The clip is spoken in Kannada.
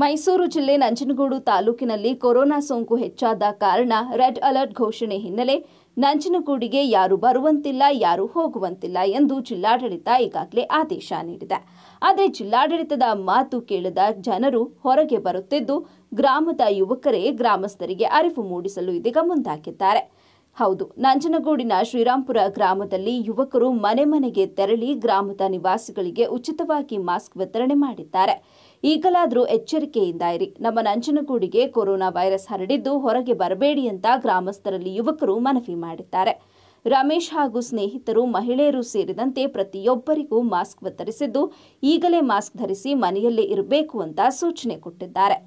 ಮೈಸೂರು ಜಿಲ್ಲೆ ನಂಜನಗೂಡು ತಾಲೂಕಿನಲ್ಲಿ ಕೊರೋನಾ ಸೋಂಕು ಹೆಚ್ಚಾದ ಕಾರಣ ರೆಡ್ ಅಲರ್ಟ್ ಘೋಷಣೆ ಹಿನ್ನೆಲೆ ನಂಜನಗೂಡಿಗೆ ಯಾರು ಬರುವಂತಿಲ್ಲ ಯಾರು ಹೋಗುವಂತಿಲ್ಲ ಎಂದು ಜಿಲ್ಲಾಡಳಿತ ಈಗಾಗಲೇ ಆದೇಶ ನೀಡಿದೆ ಆದರೆ ಜಿಲ್ಲಾಡಳಿತದ ಮಾತು ಕೇಳದ ಜನರು ಹೊರಗೆ ಬರುತ್ತಿದ್ದು ಗ್ರಾಮದ ಯುವಕರೇ ಗ್ರಾಮಸ್ಥರಿಗೆ ಅರಿವು ಮೂಡಿಸಲು ಇದೀಗ ಮುಂದಾಗಿದ್ದಾರೆ ಹೌದು ನಂಜನಗೂಡಿನ ಶ್ರೀರಾಂಪುರ ಗ್ರಾಮದಲ್ಲಿ ಯುವಕರು ಮನೆ ಮನೆಗೆ ತೆರಳಿ ಗ್ರಾಮದ ನಿವಾಸಿಗಳಿಗೆ ಉಚಿತವಾಗಿ ಮಾಸ್ಕ್ ವಿತರಣೆ ಮಾಡಿದ್ದಾರೆ ಈಗಲಾದರೂ ಎಚ್ಚರಿಕೆಯಿಂದ ಇರಿ ನಮ್ಮ ನಂಜನಗೂಡಿಗೆ ಕೊರೋನಾ ವೈರಸ್ ಹರಡಿದ್ದು ಹೊರಗೆ ಬರಬೇಡಿ ಅಂತ ಗ್ರಾಮಸ್ಥರಲ್ಲಿ ಯುವಕರು ಮನವಿ ಮಾಡಿದ್ದಾರೆ ರಮೇಶ್ ಹಾಗೂ ಸ್ನೇಹಿತರು ಮಹಿಳೆಯರು ಸೇರಿದಂತೆ ಪ್ರತಿಯೊಬ್ಬರಿಗೂ ಮಾಸ್ಕ್ ವಿತರಿಸಿದ್ದು ಈಗಲೇ ಮಾಸ್ಕ್ ಧರಿಸಿ ಮನೆಯಲ್ಲೇ ಇರಬೇಕು ಅಂತ ಸೂಚನೆ ಕೊಟ್ಟಿದ್ದಾರೆ